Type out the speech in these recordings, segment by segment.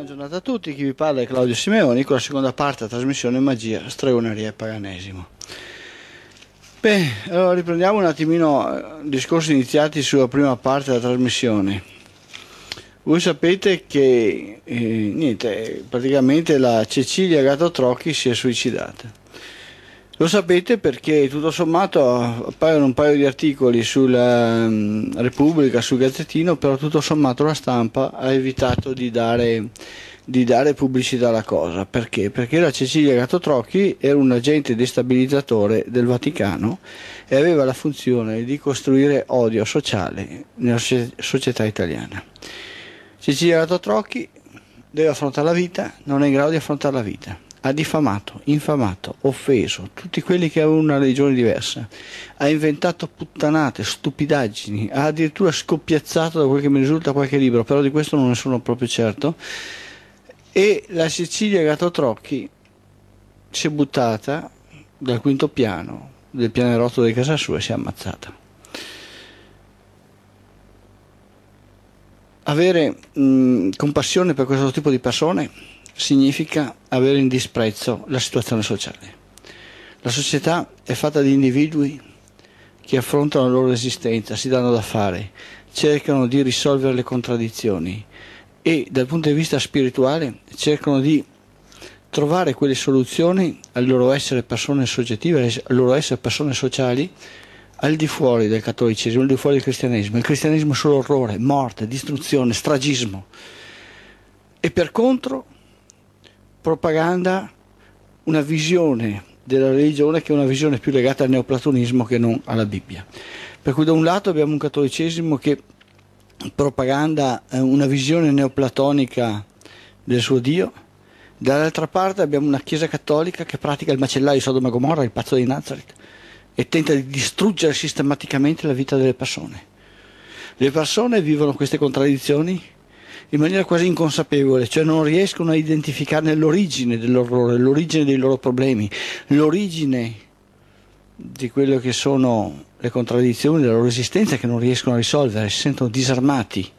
Buona giornata a tutti, chi vi parla è Claudio Simeoni con la seconda parte della trasmissione Magia, Stregoneria e Paganesimo. Beh, allora riprendiamo un attimino i eh, discorsi iniziati sulla prima parte della trasmissione. Voi sapete che eh, niente, praticamente la Cecilia Gatotrocchi si è suicidata. Lo sapete perché tutto sommato appaiono un paio di articoli sulla um, Repubblica, sul Gazzettino, però tutto sommato la stampa ha evitato di dare, di dare pubblicità alla cosa. Perché? Perché la Cecilia Gattotrocchi era un agente destabilizzatore del Vaticano e aveva la funzione di costruire odio sociale nella società italiana. Cecilia Gattotrocchi deve affrontare la vita, non è in grado di affrontare la vita ha diffamato, infamato, offeso tutti quelli che avevano una religione diversa, ha inventato puttanate, stupidaggini, ha addirittura scoppiazzato da quel che mi risulta qualche libro, però di questo non ne sono proprio certo, e la Sicilia Gatotrocchi si è buttata dal quinto piano del pianerotto di casa sua e si è ammazzata. Avere mh, compassione per questo tipo di persone significa avere in disprezzo la situazione sociale. La società è fatta di individui che affrontano la loro esistenza, si danno da fare, cercano di risolvere le contraddizioni e dal punto di vista spirituale cercano di trovare quelle soluzioni al loro essere persone soggettive, al loro essere persone sociali al di fuori del cattolicesimo, al di fuori del cristianesimo. Il cristianesimo è solo orrore, morte, distruzione, stragismo. E per contro propaganda una visione della religione che è una visione più legata al neoplatonismo che non alla Bibbia. Per cui da un lato abbiamo un cattolicesimo che propaganda eh, una visione neoplatonica del suo Dio, dall'altra parte abbiamo una Chiesa cattolica che pratica il macellaio di Sodoma e Gomorra, il pazzo di Nazareth, e tenta di distruggere sistematicamente la vita delle persone. Le persone vivono queste contraddizioni in maniera quasi inconsapevole, cioè non riescono a identificarne l'origine dell'orrore, l'origine dei loro problemi, l'origine di quelle che sono le contraddizioni della loro esistenza che non riescono a risolvere, si sentono disarmati.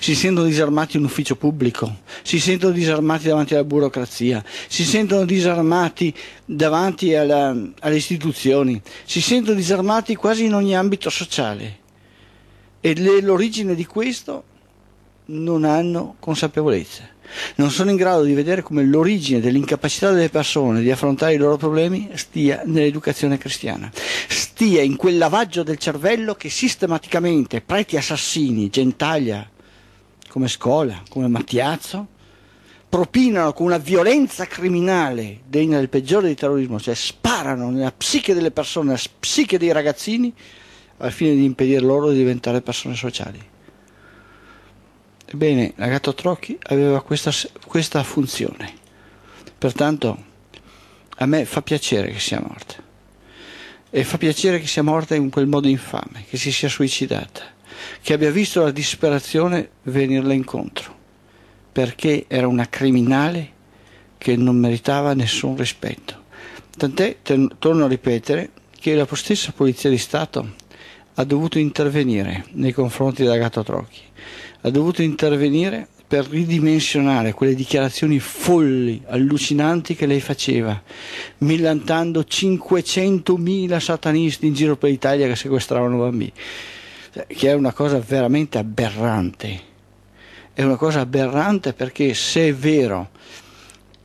Si sentono disarmati in ufficio pubblico, si sentono disarmati davanti alla burocrazia, si sentono disarmati davanti alla, alle istituzioni, si sentono disarmati quasi in ogni ambito sociale. E l'origine di questo non hanno consapevolezza, non sono in grado di vedere come l'origine dell'incapacità delle persone di affrontare i loro problemi stia nell'educazione cristiana, stia in quel lavaggio del cervello che sistematicamente preti assassini, gentaglia come Scola, come Mattiazzo, propinano con una violenza criminale degna del peggiore di terrorismo, cioè sparano nella psiche delle persone, nella psiche dei ragazzini, al fine di impedir loro di diventare persone sociali. Ebbene, la Trocchi aveva questa, questa funzione. Pertanto a me fa piacere che sia morta. E fa piacere che sia morta in quel modo infame, che si sia suicidata, che abbia visto la disperazione venirle incontro, perché era una criminale che non meritava nessun rispetto. Tant'è, torno a ripetere, che la stessa Polizia di Stato ha dovuto intervenire nei confronti della Gatta Trocchi, ha dovuto intervenire per ridimensionare quelle dichiarazioni folli, allucinanti che lei faceva, millantando 500.000 satanisti in giro per l'Italia che sequestravano bambini, cioè, che è una cosa veramente aberrante. È una cosa aberrante perché se è vero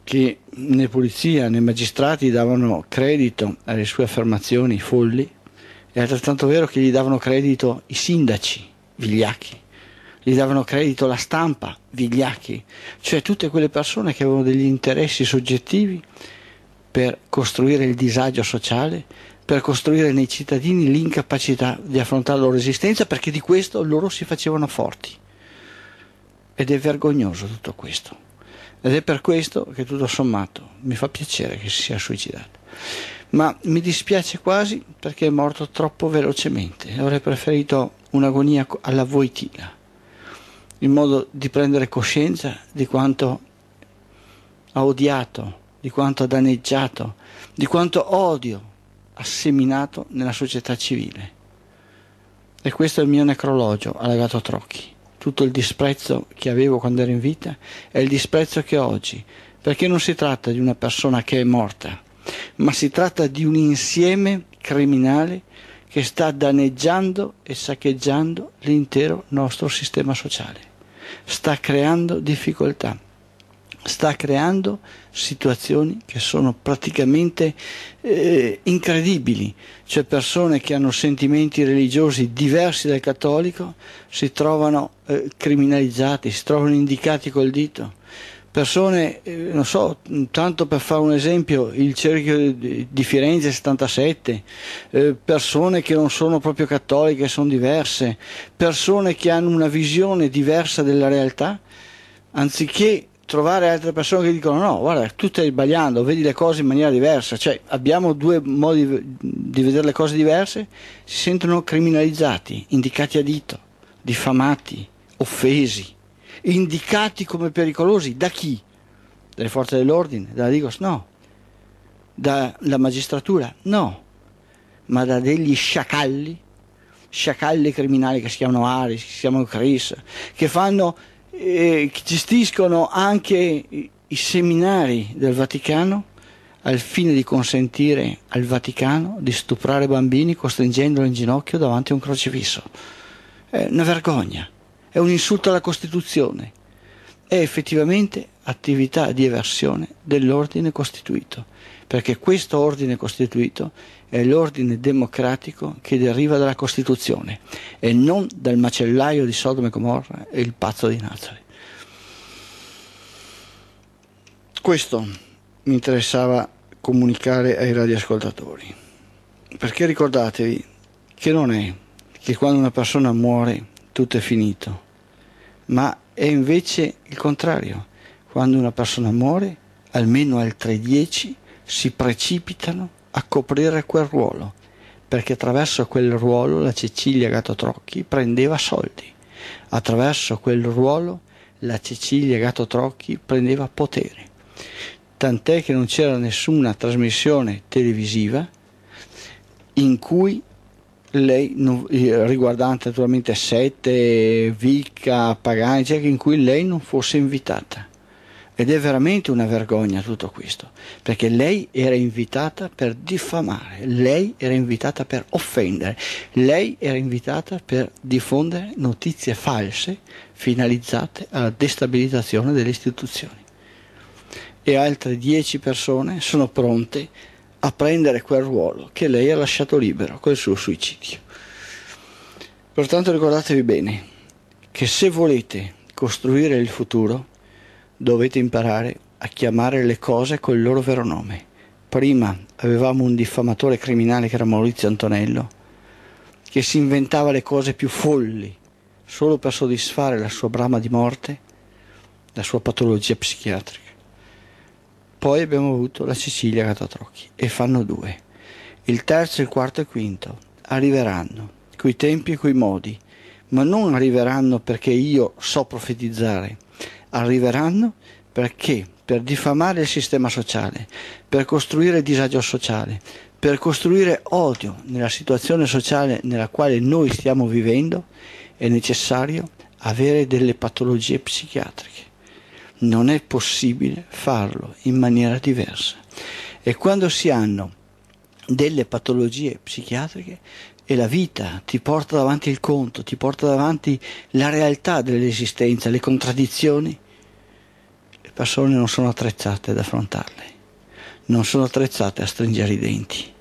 che né polizia né magistrati davano credito alle sue affermazioni folli, è altrettanto vero che gli davano credito i sindaci, vigliacchi, gli davano credito la stampa, vigliacchi, cioè tutte quelle persone che avevano degli interessi soggettivi per costruire il disagio sociale, per costruire nei cittadini l'incapacità di affrontare la loro esistenza perché di questo loro si facevano forti. Ed è vergognoso tutto questo. Ed è per questo che tutto sommato mi fa piacere che si sia suicidato ma mi dispiace quasi perché è morto troppo velocemente. Avrei preferito un'agonia alla Voitila, in modo di prendere coscienza di quanto ha odiato, di quanto ha danneggiato, di quanto odio ha seminato nella società civile. E questo è il mio necrologio allegato a Trocchi. Tutto il disprezzo che avevo quando ero in vita è il disprezzo che ho oggi, perché non si tratta di una persona che è morta, ma si tratta di un insieme criminale che sta danneggiando e saccheggiando l'intero nostro sistema sociale, sta creando difficoltà, sta creando situazioni che sono praticamente eh, incredibili, cioè persone che hanno sentimenti religiosi diversi dal cattolico si trovano eh, criminalizzati, si trovano indicati col dito persone, eh, non so, tanto per fare un esempio, il cerchio di Firenze 77, eh, persone che non sono proprio cattoliche, sono diverse, persone che hanno una visione diversa della realtà, anziché trovare altre persone che dicono no, guarda, tu stai sbagliando, vedi le cose in maniera diversa, cioè abbiamo due modi di vedere le cose diverse, si sentono criminalizzati, indicati a dito, diffamati, offesi indicati come pericolosi da chi? Dalle forze dell'ordine, dalla Digos? No. Dalla magistratura? No. Ma da degli sciacalli, sciacalli criminali che si chiamano Aris, che si chiamano Chris, che fanno, eh, che gestiscono anche i seminari del Vaticano al fine di consentire al Vaticano di stuprare bambini costringendoli in ginocchio davanti a un crocifisso. È una vergogna è un insulto alla Costituzione, è effettivamente attività di eversione dell'ordine costituito, perché questo ordine costituito è l'ordine democratico che deriva dalla Costituzione e non dal macellaio di Sodome e Gomorra e il pazzo di Nazareth. Questo mi interessava comunicare ai radioascoltatori, perché ricordatevi che non è che quando una persona muore tutto è finito, ma è invece il contrario. Quando una persona muore, almeno altre dieci si precipitano a coprire quel ruolo, perché attraverso quel ruolo la Cecilia Gattotrocchi prendeva soldi, attraverso quel ruolo la Cecilia Gattotrocchi prendeva potere. Tant'è che non c'era nessuna trasmissione televisiva in cui lei, eh, riguardante naturalmente Sette, Vicca, Pagani, cioè in cui lei non fosse invitata. Ed è veramente una vergogna tutto questo, perché lei era invitata per diffamare, lei era invitata per offendere, lei era invitata per diffondere notizie false finalizzate alla destabilizzazione delle istituzioni. E altre dieci persone sono pronte a prendere quel ruolo che lei ha lasciato libero col suo suicidio. Pertanto ricordatevi bene che se volete costruire il futuro dovete imparare a chiamare le cose col loro vero nome. Prima avevamo un diffamatore criminale che era Maurizio Antonello, che si inventava le cose più folli solo per soddisfare la sua brama di morte, la sua patologia psichiatrica. Poi abbiamo avuto la Sicilia Catatrocchi e fanno due. Il terzo, il quarto e il quinto arriveranno, coi tempi e coi modi, ma non arriveranno perché io so profetizzare, arriveranno perché per diffamare il sistema sociale, per costruire disagio sociale, per costruire odio nella situazione sociale nella quale noi stiamo vivendo, è necessario avere delle patologie psichiatriche non è possibile farlo in maniera diversa. E quando si hanno delle patologie psichiatriche e la vita ti porta davanti il conto, ti porta davanti la realtà dell'esistenza, le contraddizioni, le persone non sono attrezzate ad affrontarle, non sono attrezzate a stringere i denti,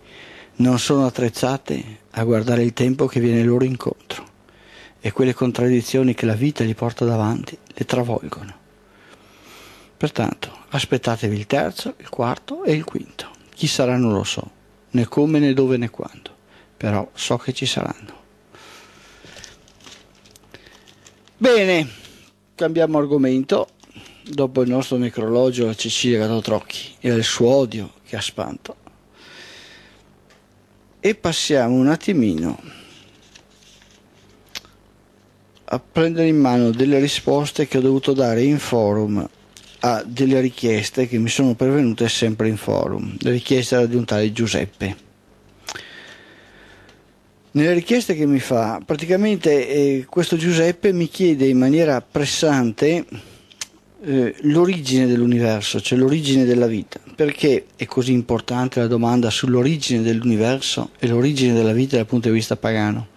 non sono attrezzate a guardare il tempo che viene loro incontro e quelle contraddizioni che la vita gli porta davanti le travolgono. Pertanto, aspettatevi il terzo, il quarto e il quinto. Chi sarà non lo so, né come, né dove, né quando, però so che ci saranno. Bene, cambiamo argomento. Dopo il nostro necrologio la Cecilia Gatotrocchi e il suo odio che ha spanto. E passiamo un attimino a prendere in mano delle risposte che ho dovuto dare in forum a delle richieste che mi sono pervenute sempre in forum. La richiesta era di un tale Giuseppe. Nelle richieste che mi fa, praticamente eh, questo Giuseppe mi chiede in maniera pressante eh, l'origine dell'universo, cioè l'origine della vita. Perché è così importante la domanda sull'origine dell'universo e l'origine della vita dal punto di vista pagano?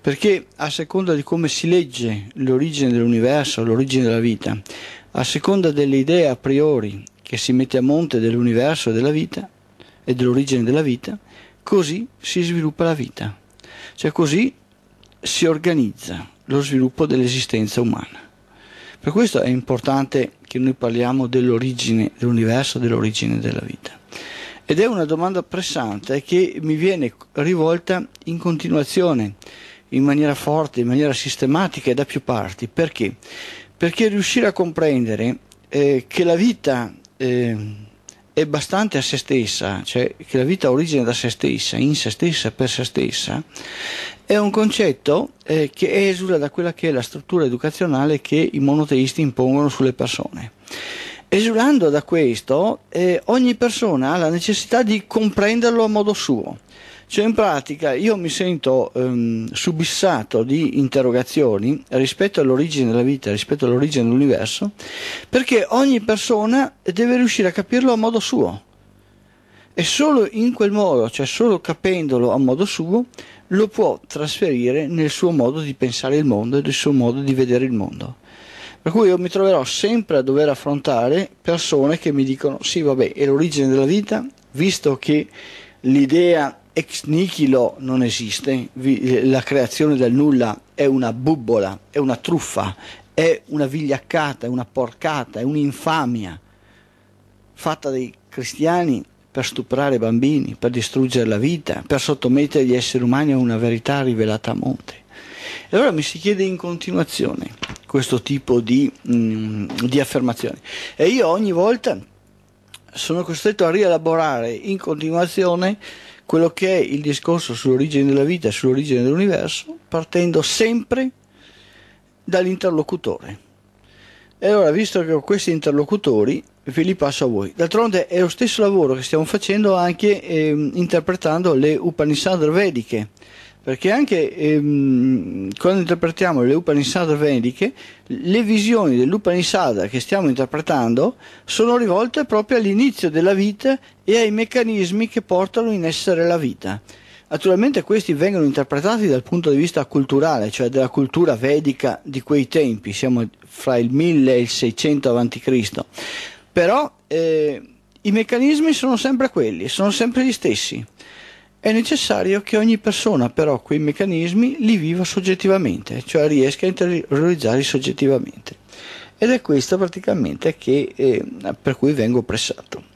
Perché a seconda di come si legge l'origine dell'universo, l'origine della vita, a seconda delle idee a priori che si mette a monte dell'universo e della vita e dell'origine della vita, così si sviluppa la vita, cioè così si organizza lo sviluppo dell'esistenza umana. Per questo è importante che noi parliamo dell'origine dell'universo, dell'origine della vita. Ed è una domanda pressante che mi viene rivolta in continuazione, in maniera forte, in maniera sistematica e da più parti. Perché? perché riuscire a comprendere eh, che la vita eh, è bastante a se stessa, cioè che la vita ha origine da se stessa, in se stessa, per se stessa, è un concetto eh, che esula da quella che è la struttura educazionale che i monoteisti impongono sulle persone. Esulando da questo, eh, ogni persona ha la necessità di comprenderlo a modo suo. Cioè in pratica io mi sento ehm, subissato di interrogazioni rispetto all'origine della vita, rispetto all'origine dell'universo, perché ogni persona deve riuscire a capirlo a modo suo. E solo in quel modo, cioè solo capendolo a modo suo, lo può trasferire nel suo modo di pensare il mondo e nel suo modo di vedere il mondo. Per cui io mi troverò sempre a dover affrontare persone che mi dicono sì vabbè è l'origine della vita, visto che l'idea ex nihilo non esiste, eh, la creazione del nulla è una bubbola, è una truffa, è una vigliaccata, è una porcata, è un'infamia fatta dai cristiani per stuprare bambini, per distruggere la vita, per sottomettere gli esseri umani a una verità rivelata a monte. E allora mi si chiede in continuazione questo tipo di, mm, di affermazioni. E io ogni volta sono costretto a rielaborare in continuazione quello che è il discorso sull'origine della vita e sull'origine dell'universo, partendo sempre dall'interlocutore. E allora, visto che ho questi interlocutori, ve li passo a voi. D'altronde è lo stesso lavoro che stiamo facendo anche eh, interpretando le Upanishad vediche perché anche ehm, quando interpretiamo le Upanishad vediche, le visioni dell'Upanishad che stiamo interpretando sono rivolte proprio all'inizio della vita e ai meccanismi che portano in essere la vita. Naturalmente questi vengono interpretati dal punto di vista culturale, cioè della cultura vedica di quei tempi, siamo fra il 1000 e il 600 a.C., però eh, i meccanismi sono sempre quelli, sono sempre gli stessi. È necessario che ogni persona però quei meccanismi li viva soggettivamente, cioè riesca a interiorizzarli soggettivamente. Ed è questo praticamente che, eh, per cui vengo pressato.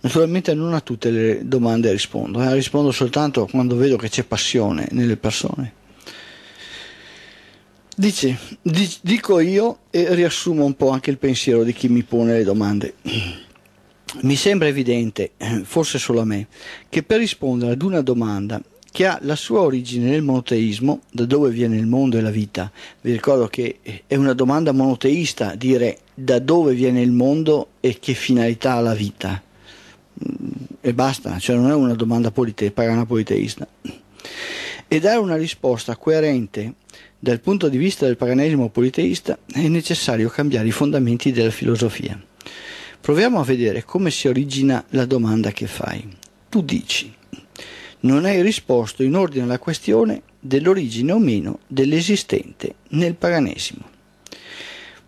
Naturalmente non a tutte le domande rispondo, eh, rispondo soltanto quando vedo che c'è passione nelle persone. Dice, dico io e riassumo un po' anche il pensiero di chi mi pone le domande. Mi sembra evidente, forse solo a me, che per rispondere ad una domanda che ha la sua origine nel monoteismo, da dove viene il mondo e la vita, vi ricordo che eh, è una domanda monoteista dire da dove viene il mondo e che finalità ha la vita. Mm, e basta, cioè non è una domanda polite- pagana politeista. E dare una risposta coerente dal punto di vista del paganesimo politeista è necessario cambiare i fondamenti della filosofia. Proviamo a vedere come si origina la domanda che fai. Tu dici, non hai risposto in ordine alla questione dell'origine o meno dell'esistente nel paganesimo.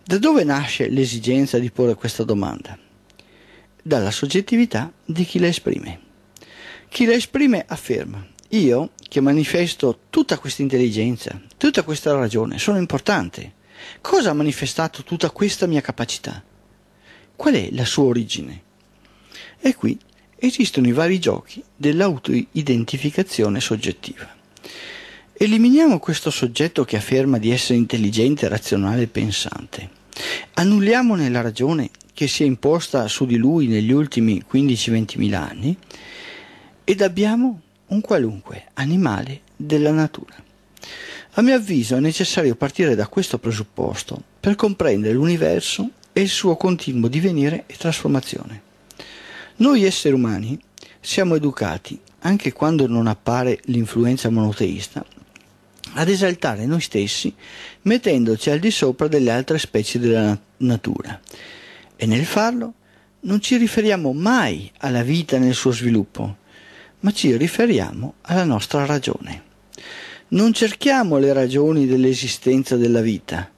Da dove nasce l'esigenza di porre questa domanda? Dalla soggettività di chi la esprime. Chi la esprime afferma, io che manifesto tutta questa intelligenza, tutta questa ragione, sono importante. Cosa ha manifestato tutta questa mia capacità? qual è la sua origine? E qui esistono i vari giochi dell'autoidentificazione soggettiva. Eliminiamo questo soggetto che afferma di essere intelligente, razionale e pensante. Annulliamone la ragione che si è imposta su di lui negli ultimi 15-20 mila anni ed abbiamo un qualunque animale della natura. A mio avviso è necessario partire da questo presupposto per comprendere l'universo e il suo continuo divenire e trasformazione. Noi esseri umani siamo educati, anche quando non appare l'influenza monoteista, ad esaltare noi stessi mettendoci al di sopra delle altre specie della natura. E nel farlo non ci riferiamo mai alla vita nel suo sviluppo, ma ci riferiamo alla nostra ragione. Non cerchiamo le ragioni dell'esistenza della vita,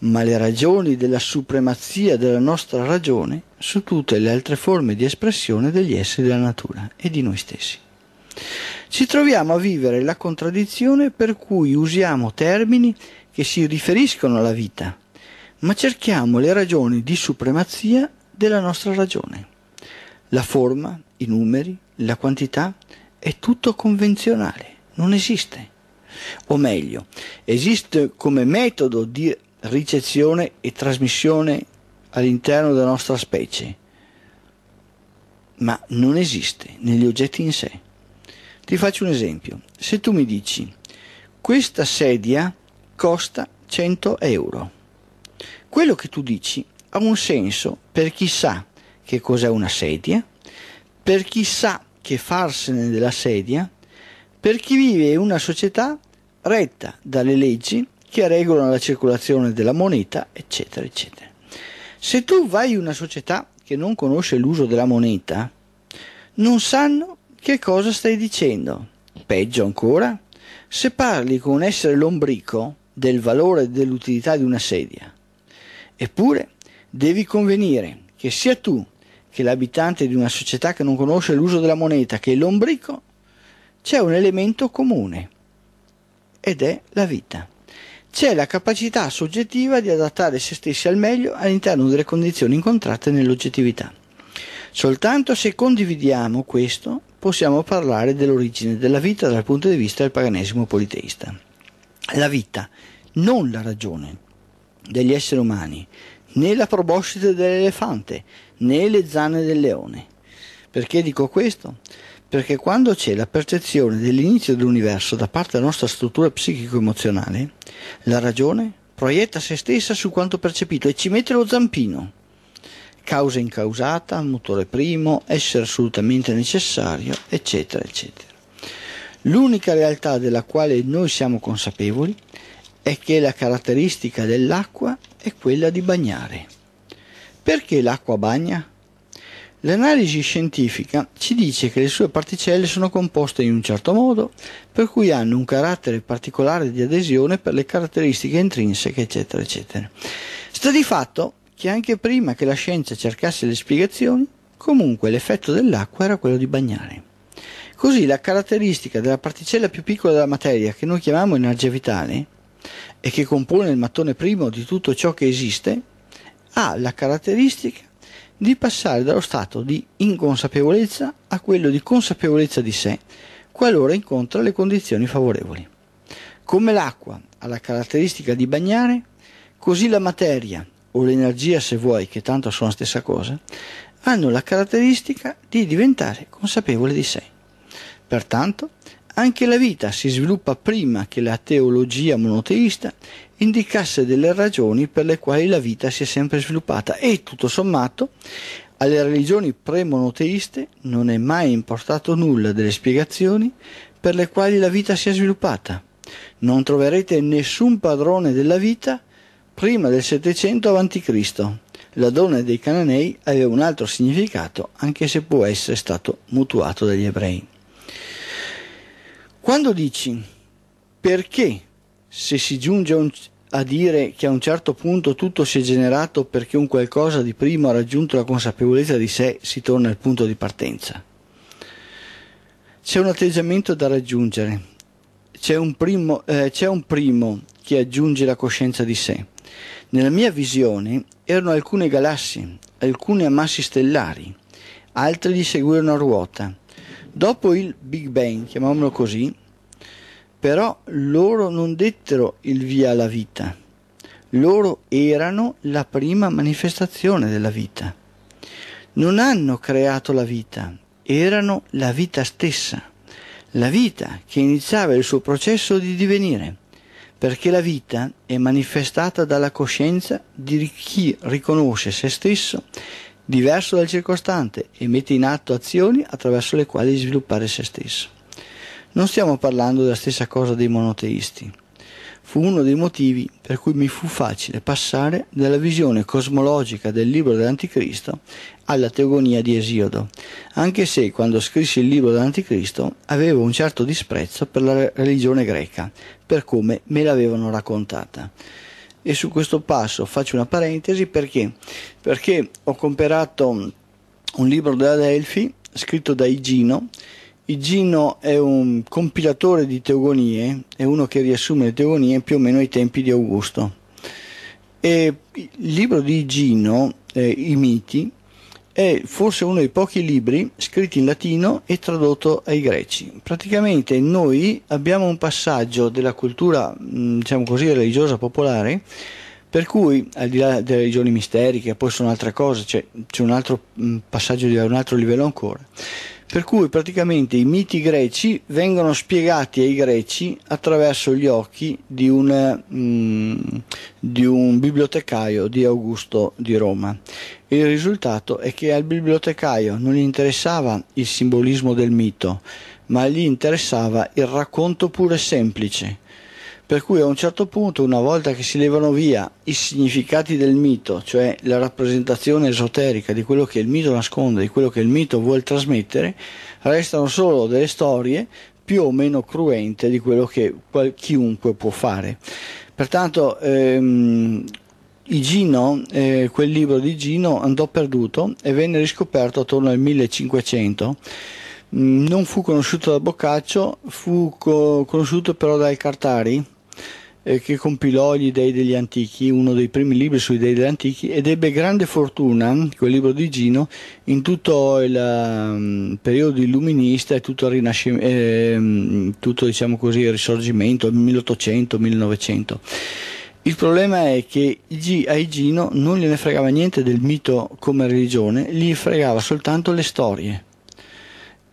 ma le ragioni della supremazia della nostra ragione su tutte le altre forme di espressione degli esseri della natura e di noi stessi. Ci troviamo a vivere la contraddizione per cui usiamo termini che si riferiscono alla vita, ma cerchiamo le ragioni di supremazia della nostra ragione. La forma, i numeri, la quantità è tutto convenzionale, non esiste. O meglio, esiste come metodo di ricezione e trasmissione all'interno della nostra specie, ma non esiste negli oggetti in sé. Ti faccio un esempio. Se tu mi dici questa sedia costa 100 euro, quello che tu dici ha un senso per chi sa che cos'è una sedia, per chi sa che farsene della sedia, per chi vive in una società retta dalle leggi che regolano la circolazione della moneta, eccetera, eccetera. Se tu vai in una società che non conosce l'uso della moneta, non sanno che cosa stai dicendo. Peggio ancora, se parli con un essere lombrico del valore e dell'utilità di una sedia. Eppure devi convenire che sia tu che l'abitante di una società che non conosce l'uso della moneta che il lombrico, c'è un elemento comune ed è la vita c'è la capacità soggettiva di adattare se stessi al meglio all'interno delle condizioni incontrate nell'oggettività. Soltanto se condividiamo questo possiamo parlare dell'origine della vita dal punto di vista del paganesimo politeista. La vita, non la ragione degli esseri umani, né la proboscide dell'elefante, né le zanne del leone. Perché dico questo? Perché quando c'è la percezione dell'inizio dell'universo da parte della nostra struttura psichico-emozionale, la ragione proietta se stessa su quanto percepito e ci mette lo zampino. Causa incausata, motore primo, essere assolutamente necessario, eccetera, eccetera. L'unica realtà della quale noi siamo consapevoli è che la caratteristica dell'acqua è quella di bagnare. Perché l'acqua bagna? L'analisi scientifica ci dice che le sue particelle sono composte in un certo modo, per cui hanno un carattere particolare di adesione per le caratteristiche intrinseche, eccetera, eccetera. Sta di fatto che anche prima che la scienza cercasse le spiegazioni, comunque l'effetto dell'acqua era quello di bagnare. Così la caratteristica della particella più piccola della materia, che noi chiamiamo energia vitale, e che compone il mattone primo di tutto ciò che esiste, ha la caratteristica di passare dallo stato di inconsapevolezza a quello di consapevolezza di sé, qualora incontra le condizioni favorevoli. Come l'acqua ha la caratteristica di bagnare, così la materia, o l'energia se vuoi, che tanto sono la stessa cosa, hanno la caratteristica di diventare consapevole di sé. Pertanto, anche la vita si sviluppa prima che la teologia monoteista indicasse delle ragioni per le quali la vita si è sempre sviluppata e tutto sommato alle religioni premonoteiste non è mai importato nulla delle spiegazioni per le quali la vita si è sviluppata. Non troverete nessun padrone della vita prima del 700 a.C. La donna dei Cananei aveva un altro significato, anche se può essere stato mutuato dagli ebrei. Quando dici perché se si giunge a, un, a dire che a un certo punto tutto si è generato perché un qualcosa di primo ha raggiunto la consapevolezza di sé, si torna al punto di partenza. C'è un atteggiamento da raggiungere, c'è un primo, eh, c'è un primo che aggiunge la coscienza di sé. Nella mia visione erano alcune galassie, alcune ammassi stellari, altre gli seguirono a ruota. Dopo il Big Bang, chiamiamolo così, però loro non dettero il via alla vita, loro erano la prima manifestazione della vita. Non hanno creato la vita, erano la vita stessa, la vita che iniziava il suo processo di divenire, perché la vita è manifestata dalla coscienza di chi riconosce se stesso diverso dal circostante e mette in atto azioni attraverso le quali sviluppare se stesso. Non stiamo parlando della stessa cosa dei monoteisti. Fu uno dei motivi per cui mi fu facile passare dalla visione cosmologica del libro dell'Anticristo alla teogonia di Esiodo, anche se quando scrissi il libro dell'Anticristo avevo un certo disprezzo per la religione greca, per come me l'avevano raccontata e su questo passo faccio una parentesi perché, perché ho comperato un libro della Delphi scritto da Igino Igino è un compilatore di teogonie, è uno che riassume le teogonie più o meno ai tempi di Augusto. E il libro di Igino, eh, I miti, è forse uno dei pochi libri scritti in latino e tradotto ai greci. Praticamente noi abbiamo un passaggio della cultura, mm, diciamo così, religiosa popolare, per cui al di là delle religioni misteriche, poi sono altre cose, cioè, c'è un altro mm, passaggio di un altro livello ancora per cui praticamente i miti greci vengono spiegati ai greci attraverso gli occhi di un, mm, di un bibliotecaio di Augusto di Roma. Il risultato è che al bibliotecaio non gli interessava il simbolismo del mito, ma gli interessava il racconto pure semplice per cui a un certo punto, una volta che si levano via i significati del mito, cioè la rappresentazione esoterica di quello che il mito nasconde, di quello che il mito vuol trasmettere, restano solo delle storie più o meno cruente di quello che chiunque può fare. Pertanto, ehm, Gino, eh, quel libro di Gino andò perduto e venne riscoperto attorno al 1500 mm, non fu conosciuto da Boccaccio, fu co- conosciuto però dai Cartari eh, che compilò gli dei degli antichi, uno dei primi libri sui dei degli antichi, ed ebbe grande fortuna, quel libro di Gino, in tutto il um, periodo illuminista e tutto il rinascimento, eh, tutto diciamo così, il risorgimento, 1800-1900. Il problema è che a Gino non gliene fregava niente del mito come religione, gli fregava soltanto le storie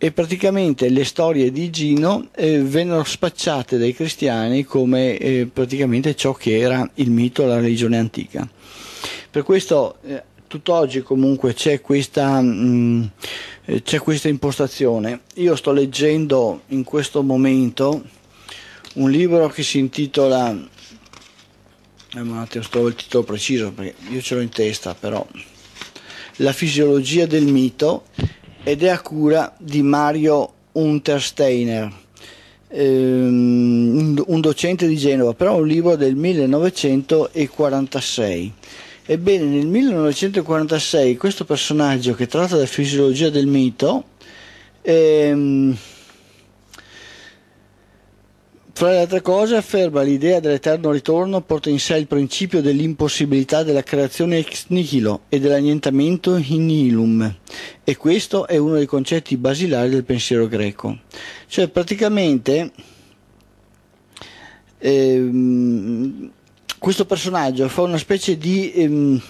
e praticamente le storie di Gino eh, vennero spacciate dai cristiani come eh, praticamente ciò che era il mito, la religione antica. Per questo eh, tutt'oggi comunque c'è questa, mh, mm, eh, c'è questa impostazione. Io sto leggendo in questo momento un libro che si intitola... Eh, un attimo, trovo il titolo preciso perché io ce l'ho in testa però. La fisiologia del mito ed è a cura di Mario Untersteiner, ehm, un docente di Genova, però un libro del 1946. Ebbene, nel 1946 questo personaggio che tratta della fisiologia del mito ehm, fra le altre cose afferma l'idea dell'eterno ritorno porta in sé il principio dell'impossibilità della creazione ex nihilo e dell'annientamento in nihilum e questo è uno dei concetti basilari del pensiero greco. Cioè praticamente ehm, questo personaggio fa una specie di... Ehm,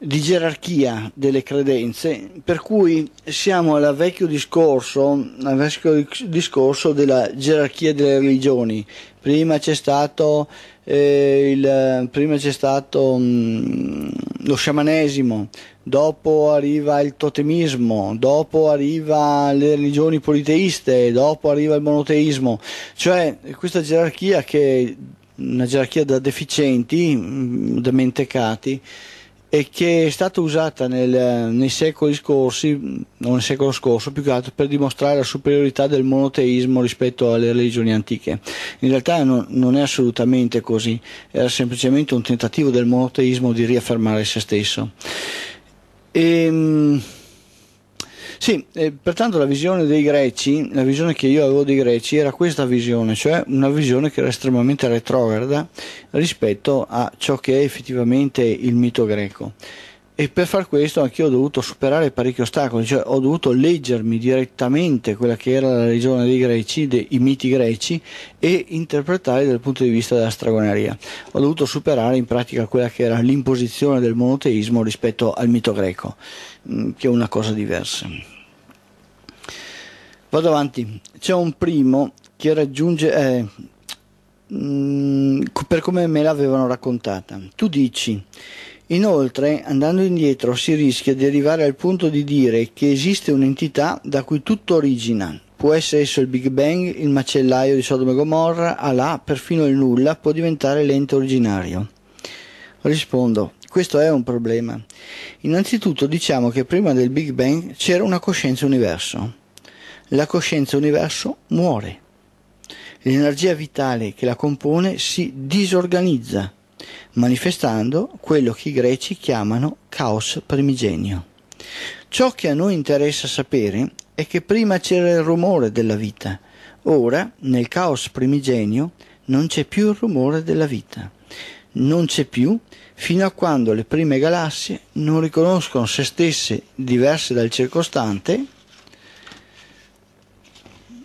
di gerarchia delle credenze, per cui siamo al vecchio discorso, al vecchio discorso della gerarchia delle religioni. Prima c'è stato, eh, il, prima c'è stato mh, mm, lo sciamanesimo, dopo arriva il totemismo, dopo arriva le religioni politeiste, dopo arriva il monoteismo, cioè questa gerarchia che è una gerarchia da deficienti, mm, da mentecati, e che è stata usata nel, nei secoli scorsi, o nel secolo scorso più che altro, per dimostrare la superiorità del monoteismo rispetto alle religioni antiche. In realtà no, non è assolutamente così, era semplicemente un tentativo del monoteismo di riaffermare se stesso. E, ehm, sì, eh, pertanto la visione dei greci, la visione che io avevo dei greci era questa visione, cioè una visione che era estremamente retrograda rispetto a ciò che è effettivamente il mito greco. E per far questo anch'io ho dovuto superare parecchi ostacoli, cioè ho dovuto leggermi direttamente quella che era la religione dei greci, dei, i miti greci, e interpretare dal punto di vista della stragoneria. Ho dovuto superare in pratica quella che era l'imposizione del monoteismo rispetto al mito greco. Mm, che è una cosa diversa. Vado avanti, c'è un primo che raggiunge, eh, mm, per come me l'avevano raccontata, tu dici, inoltre andando indietro si rischia di arrivare al punto di dire che esiste un'entità da cui tutto origina, Può essere esso il Big Bang, il macellaio di Sodoma e Gomorra, Allah, perfino il nulla può diventare l'ente originario. Rispondo, questo è un problema. Innanzitutto diciamo che prima del Big Bang c'era una coscienza universo. La coscienza universo muore. L'energia vitale che la compone si disorganizza, manifestando quello che i greci chiamano caos primigenio. Ciò che a noi interessa sapere è che prima c'era il rumore della vita, ora nel caos primigenio non c'è più il rumore della vita non c'è più fino a quando le prime galassie non riconoscono se stesse diverse dal circostante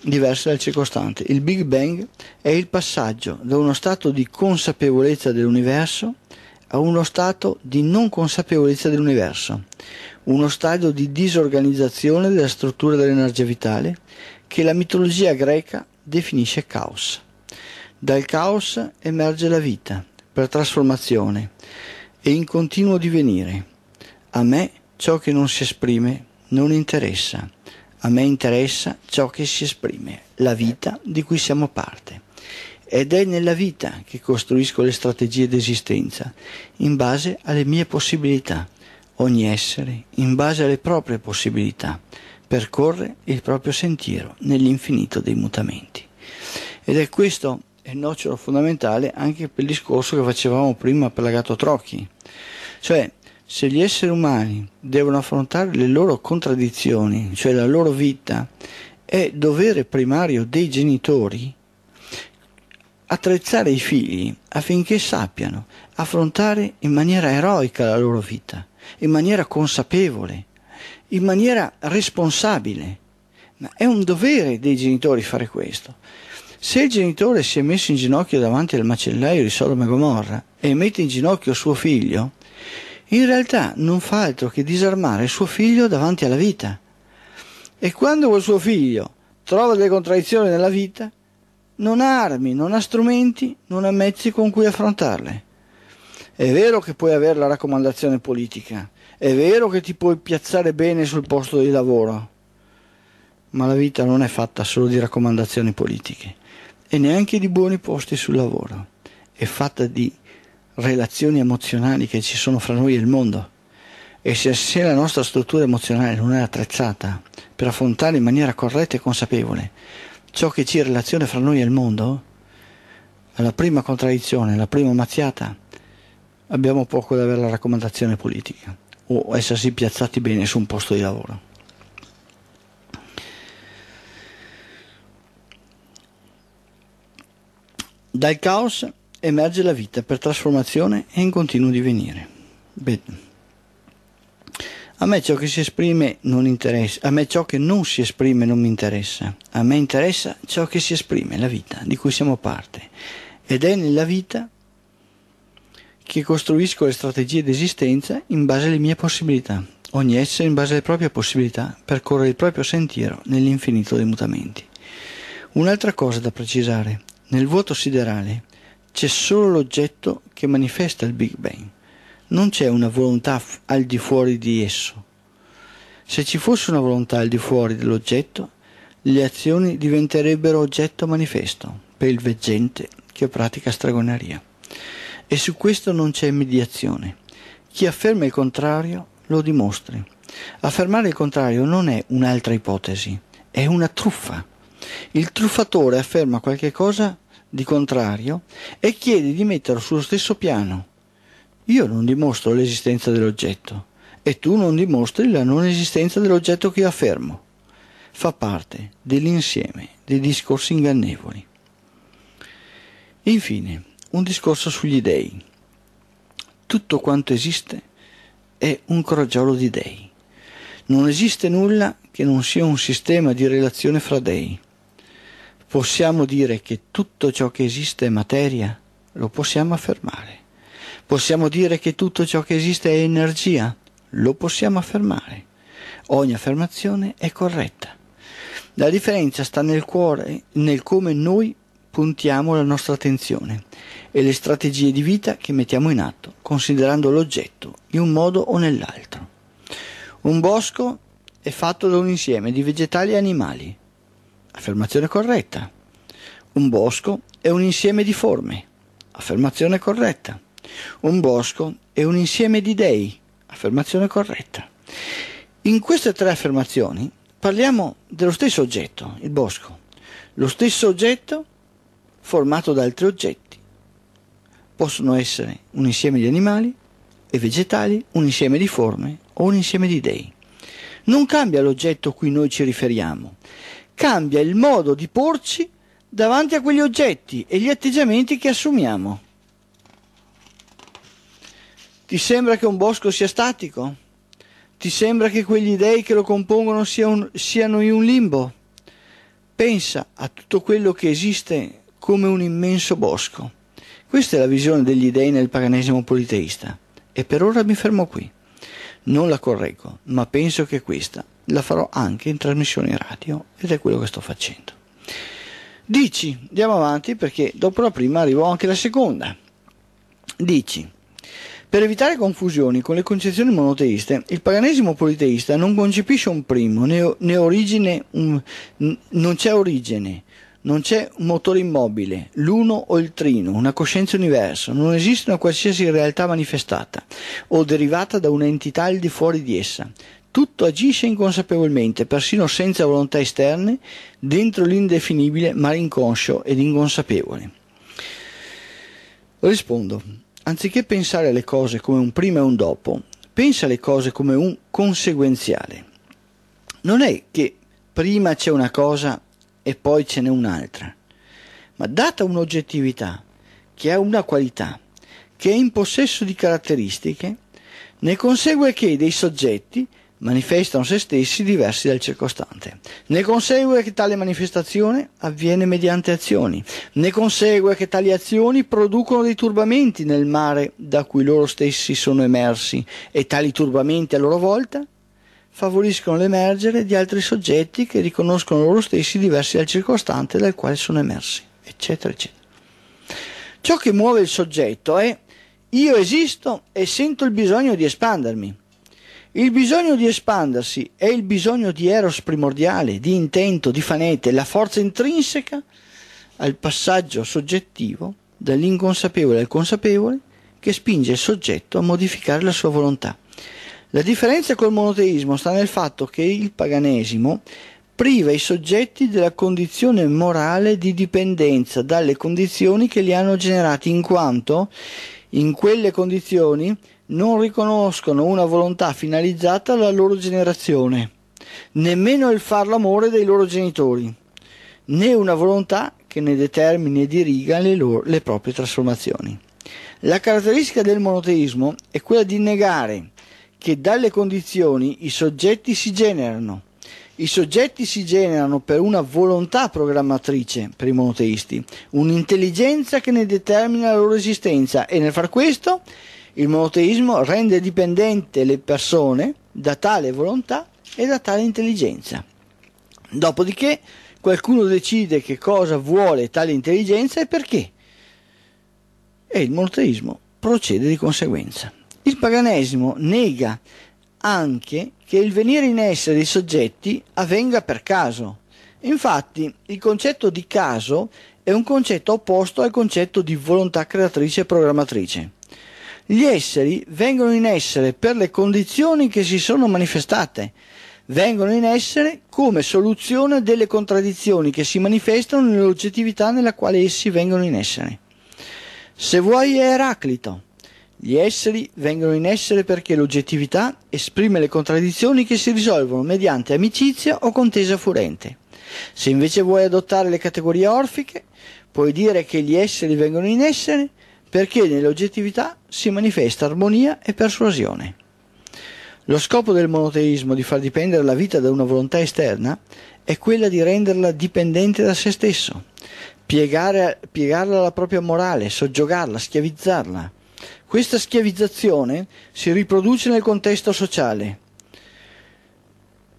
diverse dal circostante. Il Big Bang è il passaggio da uno stato di consapevolezza dell'universo a uno stato di non consapevolezza dell'universo, uno stadio di disorganizzazione della struttura dell'energia vitale che la mitologia greca definisce caos. Dal caos emerge la vita per trasformazione e in continuo divenire. A me ciò che non si esprime non interessa, a me interessa ciò che si esprime, la vita di cui siamo parte. Ed è nella vita che costruisco le strategie d'esistenza, in base alle mie possibilità. Ogni essere, in base alle proprie possibilità, percorre il proprio sentiero nell'infinito dei mutamenti. Ed è questo è il nocciolo fondamentale anche per il discorso che facevamo prima per la Gato Trocchi. Cioè, se gli esseri umani devono affrontare le loro contraddizioni, cioè la loro vita, è dovere primario dei genitori attrezzare i figli affinché sappiano affrontare in maniera eroica la loro vita, in maniera consapevole, in maniera responsabile. Ma è un dovere dei genitori fare questo. Se il genitore si è messo in ginocchio davanti al macellaio di Sodoma e Gomorra e mette in ginocchio suo figlio, in realtà non fa altro che disarmare suo figlio davanti alla vita. E quando quel suo figlio trova delle contraddizioni nella vita, non ha armi, non ha strumenti, non ha mezzi con cui affrontarle. È vero che puoi avere la raccomandazione politica, è vero che ti puoi piazzare bene sul posto di lavoro, ma la vita non è fatta solo di raccomandazioni politiche e neanche di buoni posti sul lavoro, è fatta di relazioni emozionali che ci sono fra noi e il mondo. E se, se la nostra struttura emozionale non è attrezzata per affrontare in maniera corretta e consapevole ciò che ci relaziona fra noi e il mondo, alla prima contraddizione, alla prima mazziata, abbiamo poco da avere la raccomandazione politica o essersi piazzati bene su un posto di lavoro. Dal caos emerge la vita per trasformazione e in continuo divenire. Beh, a me ciò che si esprime non interessa, a me ciò che non si esprime non mi interessa, a me interessa ciò che si esprime, la vita di cui siamo parte. Ed è nella vita che costruisco le strategie d'esistenza in base alle mie possibilità, ogni essere in base alle proprie possibilità percorre il proprio sentiero nell'infinito dei mutamenti. Un'altra cosa da precisare nel vuoto siderale c'è solo l'oggetto che manifesta il Big Bang, non c'è una volontà al di fuori di esso. Se ci fosse una volontà al di fuori dell'oggetto, le azioni diventerebbero oggetto manifesto per il veggente che pratica stragoneria. E su questo non c'è mediazione. Chi afferma il contrario lo dimostri. Affermare il contrario non è un'altra ipotesi, è una truffa. Il truffatore afferma qualche cosa di contrario e chiede di metterlo sullo stesso piano. Io non dimostro l'esistenza dell'oggetto e tu non dimostri la non esistenza dell'oggetto che io affermo. Fa parte dell'insieme dei discorsi ingannevoli. Infine, un discorso sugli dèi. Tutto quanto esiste è un crogiolo di dèi. Non esiste nulla che non sia un sistema di relazione fra dèi possiamo dire che tutto ciò che esiste è materia, lo possiamo affermare. Possiamo dire che tutto ciò che esiste è energia, lo possiamo affermare. Ogni affermazione è corretta. La differenza sta nel cuore, nel come noi puntiamo la nostra attenzione e le strategie di vita che mettiamo in atto, considerando l'oggetto in un modo o nell'altro. Un bosco è fatto da un insieme di vegetali e animali, Affermazione corretta. Un bosco è un insieme di forme. Affermazione corretta. Un bosco è un insieme di dei. Affermazione corretta. In queste tre affermazioni parliamo dello stesso oggetto, il bosco. Lo stesso oggetto formato da altri oggetti. Possono essere un insieme di animali e vegetali, un insieme di forme o un insieme di dei. Non cambia l'oggetto a cui noi ci riferiamo, cambia il modo di porci davanti a quegli oggetti e gli atteggiamenti che assumiamo. Ti sembra che un bosco sia statico? Ti sembra che quegli dei che lo compongono siano in un limbo? Pensa a tutto quello che esiste come un immenso bosco. Questa è la visione degli dei nel paganesimo politeista. E per ora mi fermo qui. Non la correggo, ma penso che questa la farò anche in trasmissione radio ed è quello che sto facendo. Dici, andiamo avanti perché dopo la prima arrivo anche la seconda. Dici, per evitare confusioni con le concezioni monoteiste, il paganesimo politeista non concepisce un primo, né, né origine, un, n- non c'è origine, non c'è un motore immobile, l'uno o il trino, una coscienza universo, non esiste una qualsiasi realtà manifestata o derivata da un'entità al di fuori di essa tutto agisce inconsapevolmente, persino senza volontà esterne, dentro l'indefinibile, ma inconscio ed inconsapevole. Rispondo, anziché pensare alle cose come un prima e un dopo, pensa alle cose come un conseguenziale. Non è che prima c'è una cosa e poi ce n'è un'altra, ma data un'oggettività che ha una qualità, che è in possesso di caratteristiche, ne consegue che dei soggetti manifestano se stessi diversi dal circostante. Ne consegue che tale manifestazione avviene mediante azioni, ne consegue che tali azioni producono dei turbamenti nel mare da cui loro stessi sono emersi e tali turbamenti a loro volta favoriscono l'emergere di altri soggetti che riconoscono loro stessi diversi dal circostante dal quale sono emersi, eccetera, eccetera. Ciò che muove il soggetto è io esisto e sento il bisogno di espandermi il bisogno di espandersi è il bisogno di eros primordiale, di intento, di fanete, la forza intrinseca al passaggio soggettivo dall'inconsapevole al consapevole che spinge il soggetto a modificare la sua volontà. La differenza col monoteismo sta nel fatto che il paganesimo priva i soggetti della condizione morale di dipendenza dalle condizioni che li hanno generati in quanto in quelle condizioni non riconoscono una volontà finalizzata alla loro generazione, nemmeno il far l'amore dei loro genitori, né una volontà che ne determini e diriga le, loro, le proprie trasformazioni. La caratteristica del monoteismo è quella di negare che dalle condizioni i soggetti si generano. I soggetti si generano per una volontà programmatrice per i monoteisti, un'intelligenza che ne determina la loro esistenza e nel far questo il monoteismo rende dipendente le persone da tale volontà e da tale intelligenza. Dopodiché qualcuno decide che cosa vuole tale intelligenza e perché. E il monoteismo procede di conseguenza. Il paganesimo nega anche che il venire in essere dei soggetti avvenga per caso. Infatti, il concetto di caso è un concetto opposto al concetto di volontà creatrice e programmatrice. Gli esseri vengono in essere per le condizioni che si sono manifestate, vengono in essere come soluzione delle contraddizioni che si manifestano nell'oggettività nella quale essi vengono in essere. Se vuoi è Eraclito. Gli esseri vengono in essere perché l'oggettività esprime le contraddizioni che si risolvono mediante amicizia o contesa furente. Se invece vuoi adottare le categorie orfiche, puoi dire che gli esseri vengono in essere perché nell'oggettività si manifesta armonia e persuasione. Lo scopo del monoteismo di far dipendere la vita da una volontà esterna è quella di renderla dipendente da se stesso, piegare, piegarla alla propria morale, soggiogarla, schiavizzarla. Questa schiavizzazione si riproduce nel contesto sociale,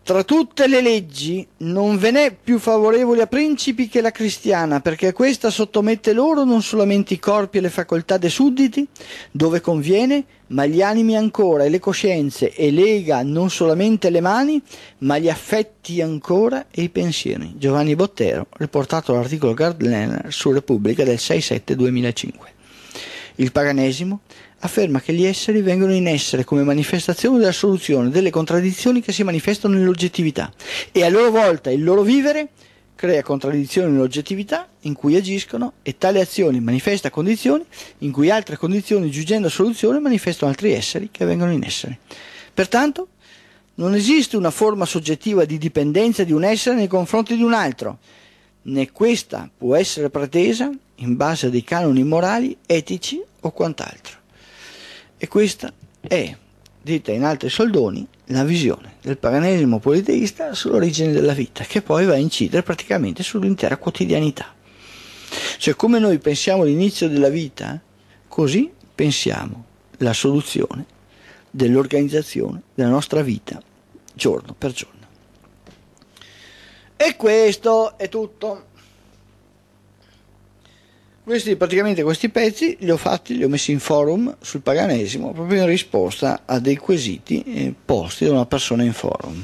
tra tutte le leggi non ve n'è più favorevole a principi che la cristiana, perché questa sottomette loro non solamente i corpi e le facoltà dei sudditi, dove conviene, ma gli animi ancora e le coscienze, e lega non solamente le mani, ma gli affetti ancora e i pensieri. Giovanni Bottero, riportato all'articolo Gardner su Repubblica del 6-7-2005. Il paganesimo afferma che gli esseri vengono in essere come manifestazione della soluzione delle contraddizioni che si manifestano nell'oggettività e a loro volta il loro vivere crea contraddizioni nell'oggettività in cui agiscono e tale azione manifesta condizioni in cui altre condizioni giungendo a soluzione manifestano altri esseri che vengono in essere. Pertanto non esiste una forma soggettiva di dipendenza di un essere nei confronti di un altro, né questa può essere pretesa in base a dei canoni morali, etici o quant'altro. E questa è, detta in altri soldoni, la visione del paganesimo politeista sull'origine della vita, che poi va a incidere praticamente sull'intera quotidianità. Cioè come noi pensiamo l'inizio della vita, così pensiamo la soluzione dell'organizzazione della nostra vita giorno per giorno. E questo è tutto. Questi, praticamente questi pezzi li ho fatti, li ho messi in forum sul paganesimo proprio in risposta a dei quesiti eh, posti da una persona in forum.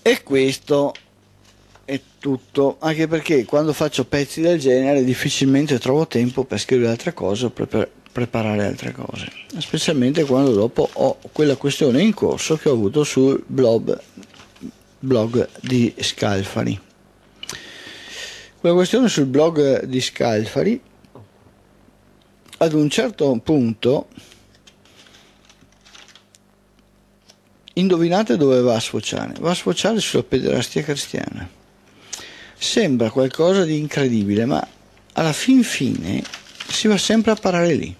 E questo è tutto, anche perché quando faccio pezzi del genere difficilmente trovo tempo per scrivere altre cose o per preparare altre cose, specialmente quando dopo ho quella questione in corso che ho avuto sul blog, blog di Scalfari una questione sul blog di Scalfari. Ad un certo punto, indovinate dove va a sfociare? Va a sfociare sulla pederastia cristiana. Sembra qualcosa di incredibile, ma alla fin fine si va sempre a parare lì.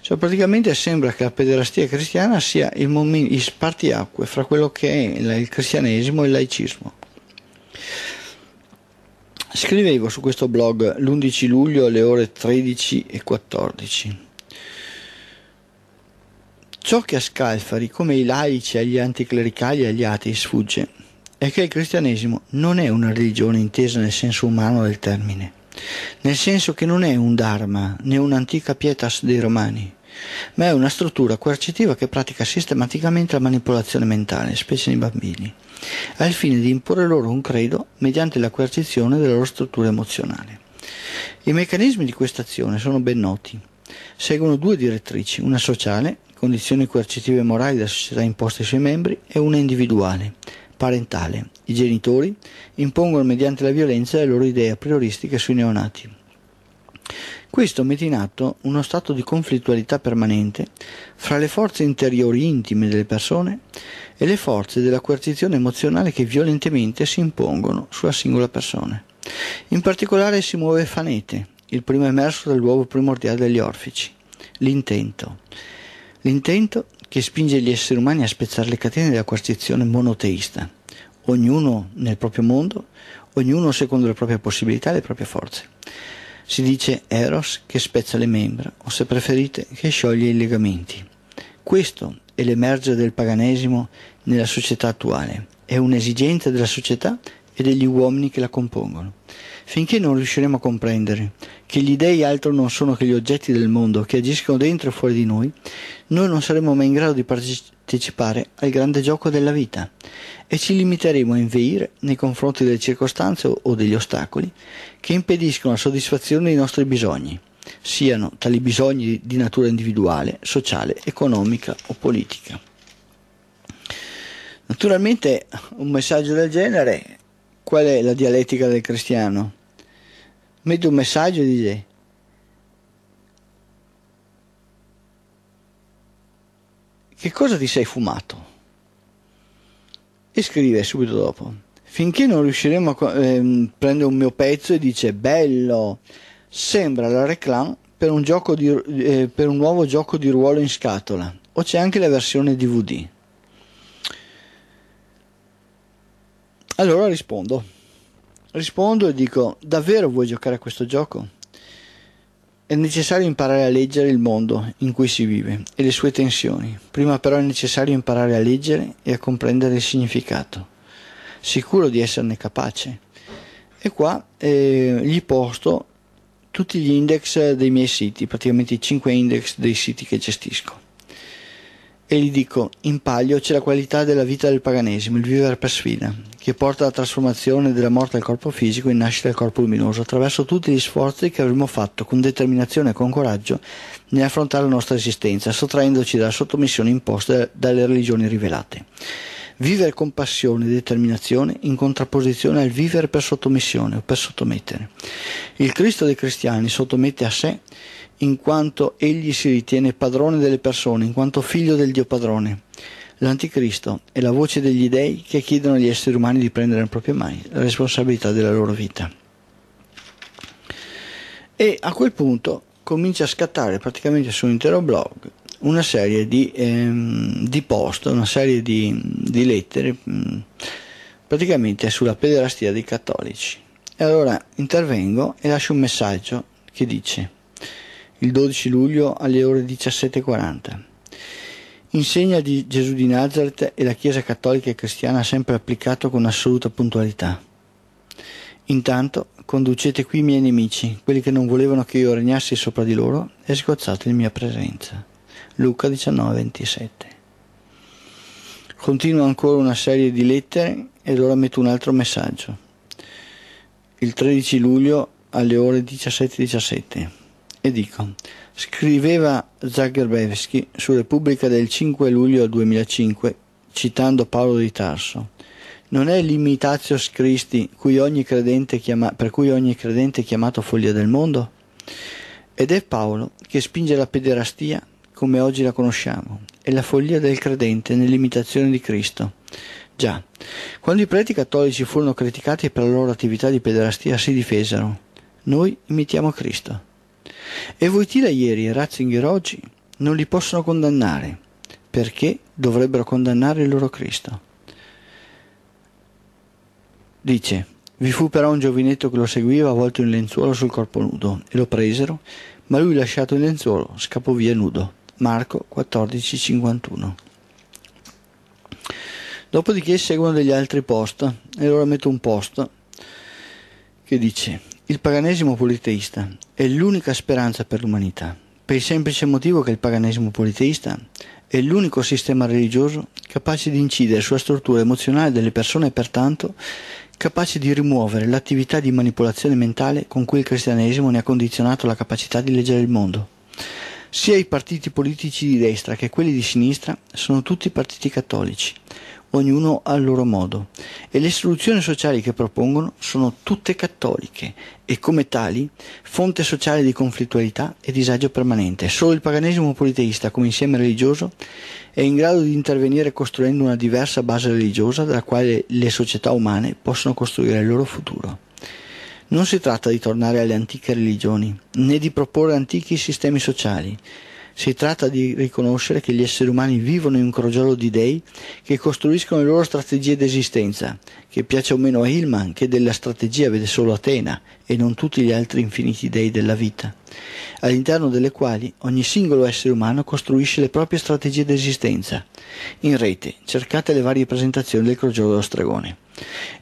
Cioè, praticamente sembra che la pederastia cristiana sia il, momen- il spartiacque fra quello che è il cristianesimo e il laicismo. Scrivevo su questo blog l'11 luglio alle ore 13 e 14. Ciò che a Scalfari, come ai laici, agli anticlericali e agli atei, sfugge è che il cristianesimo non è una religione intesa nel senso umano del termine, nel senso che non è un dharma né un'antica pietas dei romani, ma è una struttura coercitiva che pratica sistematicamente la manipolazione mentale, specie nei bambini al fine di imporre loro un credo mediante la coercizione della loro struttura emozionale. I meccanismi di questa azione sono ben noti. Seguono due direttrici, una sociale, condizioni coercitive e morali della società imposta ai suoi membri, e una individuale, parentale. I genitori impongono mediante la violenza le loro idee prioristiche sui neonati. Questo mette in atto uno stato di conflittualità permanente fra le forze interiori intime delle persone e le forze della coercizione emozionale che violentemente si impongono sulla singola persona. In particolare si muove Fanete, il primo emerso dal primordiale degli orfici, l'intento. L'intento che spinge gli esseri umani a spezzare le catene della coercizione monoteista, ognuno nel proprio mondo, ognuno secondo le proprie possibilità e le proprie forze. Si dice eros che spezza le membra o se preferite che scioglie i legamenti. Questo è l'emergere del paganesimo nella società attuale, è un'esigenza della società e degli uomini che la compongono. Finché non riusciremo a comprendere che gli dei altro non sono che gli oggetti del mondo che agiscono dentro e fuori di noi, noi non saremo mai in grado di partecipare al grande gioco della vita e ci limiteremo a inveire nei confronti delle circostanze o degli ostacoli che impediscono la soddisfazione dei nostri bisogni, siano tali bisogni di natura individuale, sociale, economica o politica. Naturalmente un messaggio del genere, qual è la dialettica del cristiano? Mette un messaggio e dice che cosa ti sei fumato? E scrive subito dopo finché non riusciremo a ehm, prendere un mio pezzo e dice bello, sembra la reclam per un, di, eh, per un nuovo gioco di ruolo in scatola o c'è anche la versione DVD. Allora rispondo, rispondo e dico davvero vuoi giocare a questo gioco? È necessario imparare a leggere il mondo in cui si vive e le sue tensioni. Prima però è necessario imparare a leggere e a comprendere il significato sicuro di esserne capace. E qua eh, gli posto tutti gli index dei miei siti, praticamente i 5 index dei siti che gestisco. E gli dico, in palio c'è la qualità della vita del paganesimo, il vivere per sfida, che porta alla trasformazione della morte del corpo fisico in nascita del corpo luminoso, attraverso tutti gli sforzi che avremmo fatto con determinazione e con coraggio nell'affrontare la nostra esistenza, sottraendoci dalla sottomissione imposta dalle religioni rivelate vivere con passione e determinazione in contrapposizione al vivere per sottomissione o per sottomettere. Il Cristo dei cristiani sottomette a sé in quanto egli si ritiene padrone delle persone, in quanto figlio del Dio padrone. L'anticristo è la voce degli dèi che chiedono agli esseri umani di prendere in proprie mani la responsabilità della loro vita. E a quel punto comincia a scattare praticamente su un intero blog una serie di, ehm, di post, una serie di, di lettere mh, mm, praticamente sulla pederastia dei cattolici. E allora intervengo e lascio un messaggio che dice il 12 luglio alle ore 17.40 insegna di Gesù di Nazareth e la Chiesa Cattolica e Cristiana ha sempre applicato con assoluta puntualità. Intanto conducete qui i miei nemici, quelli che non volevano che io regnassi sopra di loro, e sgozzate la mia presenza. Luca 19:27. Continua ancora una serie di lettere ed ora metto un altro messaggio. Il 13 luglio alle ore 17.17 17. e dico, scriveva Zagrebelsky su Repubblica del 5 luglio 2005 citando Paolo di Tarso. Non è l'imitatio Christi cui chiama, per cui ogni credente è chiamato follia del mondo? Ed è Paolo che spinge la pederastia come oggi la conosciamo, è la follia del credente nell'imitazione di Cristo. Già, quando i preti cattolici furono criticati per la loro attività di pederastia si difesero. Noi imitiamo Cristo. E Voitila ieri e Ratzinger oggi non li possono condannare, perché dovrebbero condannare il loro Cristo. Dice, vi fu però un giovinetto che lo seguiva avvolto in lenzuolo sul corpo nudo, e lo presero, ma lui lasciato il lenzuolo scappò via nudo. Marco 14,51. Dopodiché seguono degli altri post, e allora metto un post che dice: Il paganesimo politeista è l'unica speranza per l'umanità, per il semplice motivo che il paganesimo politeista è l'unico sistema religioso capace di incidere sulla struttura emozionale delle persone e pertanto capace di rimuovere l'attività di manipolazione mentale con cui il cristianesimo ne ha condizionato la capacità di leggere il mondo. Sia i partiti politici di destra che quelli di sinistra sono tutti partiti cattolici, ognuno al loro modo, e le soluzioni sociali che propongono sono tutte cattoliche e come tali fonte sociale di conflittualità e disagio permanente. Solo il paganesimo politeista come insieme religioso è in grado di intervenire costruendo una diversa base religiosa dalla quale le società umane possono costruire il loro futuro. Non si tratta di tornare alle antiche religioni, né di proporre antichi sistemi sociali, si tratta di riconoscere che gli esseri umani vivono in un crogiolo di dei che costruiscono le loro strategie d'esistenza, che piace o meno a Hillman che della strategia vede solo Atena e non tutti gli altri infiniti dei della vita, all'interno delle quali ogni singolo essere umano costruisce le proprie strategie d'esistenza. In rete cercate le varie presentazioni del crogiolo dello stregone.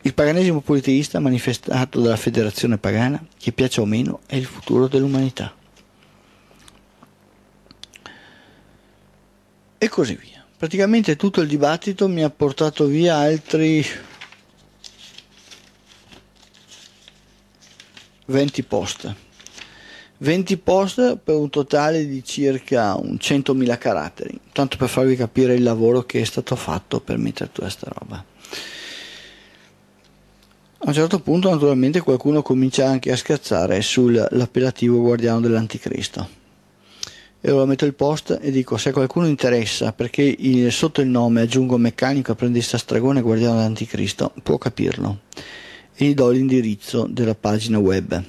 Il paganesimo politeista manifestato dalla Federazione Pagana, che piace o meno, è il futuro dell'umanità. e così via. Praticamente tutto il dibattito mi ha portato via altri 20 post. 20 post per un totale di circa 100.000 caratteri, tanto per farvi capire il lavoro che è stato fatto per mettere tutta questa roba. A un certo punto naturalmente qualcuno comincia anche a scherzare sull'appellativo guardiano dell'anticristo e ora metto il post e dico se a qualcuno interessa perché il, sotto il nome aggiungo meccanico apprendista stragone guardiano dell'anticristo può capirlo e gli do l'indirizzo della pagina web